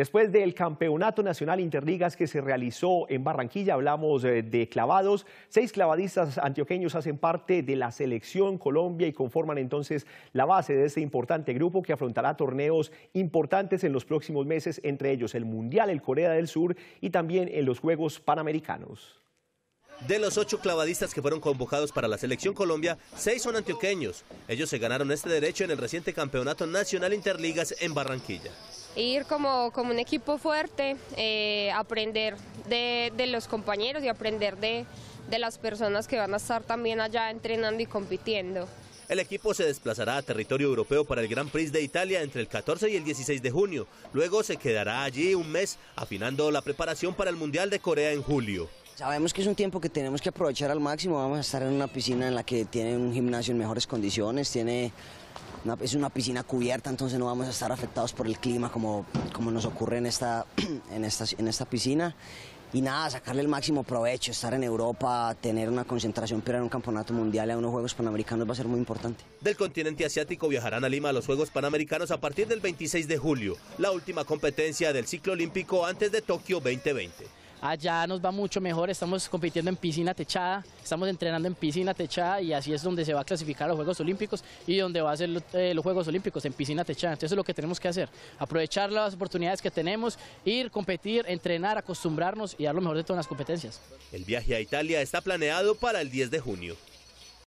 Después del Campeonato Nacional Interligas que se realizó en Barranquilla, hablamos eh, de clavados. Seis clavadistas antioqueños hacen parte de la selección Colombia y conforman entonces la base de este importante grupo que afrontará torneos importantes en los próximos meses, entre ellos el Mundial, el Corea del Sur y también en los Juegos Panamericanos. De los ocho clavadistas que fueron convocados para la selección Colombia, seis son antioqueños. Ellos se ganaron este derecho en el reciente campeonato nacional interligas en Barranquilla. Ir como, un equipo fuerte, eh, aprender de, los compañeros y aprender de, de las personas que van a estar también allá entrenando y compitiendo. El equipo se desplazará a territorio europeo para el Gran Prix de Italia entre el 14 y el 16 de junio. Luego se quedará allí un mes afinando la preparación para el Mundial de Corea en julio. Sabemos que es un tiempo que tenemos que aprovechar al máximo. Vamos a estar en una piscina en la que tiene un gimnasio en mejores condiciones, tiene es una piscina cubierta, entonces no vamos a estar afectados por el clima como, nos ocurre en esta, piscina. Y nada, sacarle el máximo provecho, estar en Europa, tener una concentración en un campeonato mundial y a unos Juegos Panamericanos va a ser muy importante. Del continente asiático viajarán a Lima a los Juegos Panamericanos a partir del 26 de julio, la última competencia del ciclo olímpico antes de Tokio 2020. Allá nos va mucho mejor, estamos compitiendo en piscina techada, estamos entrenando en piscina techada y así es donde se va a clasificar a los Juegos Olímpicos y donde va a ser eh, los Juegos Olímpicos, en piscina techada. Entonces es lo que tenemos que hacer, aprovechar las oportunidades que tenemos, ir, competir, entrenar, acostumbrarnos y dar lo mejor de todas las competencias. El viaje a Italia está planeado para el 10 de junio.